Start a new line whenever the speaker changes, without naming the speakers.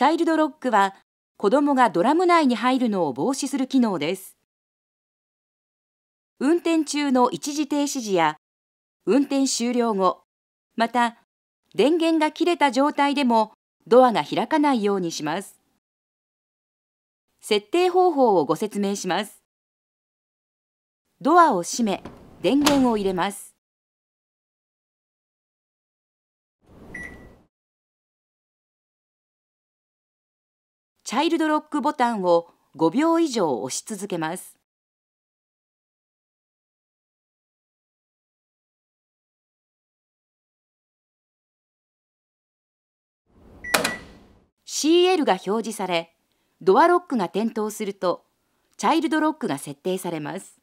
チャイルドロックは子供がドラム内に入るのを防止する機能です。運転中の一時停止時や運転終了後、また電源が切れた状態でもドアが開かないようにします。設定方
法をご説明します。ドアを閉め、電源を入れます。チャイルドロックボタンを5秒以上押し続けます。CL が表示され、ドアロックが点灯すると、チャイルドロックが設定されます。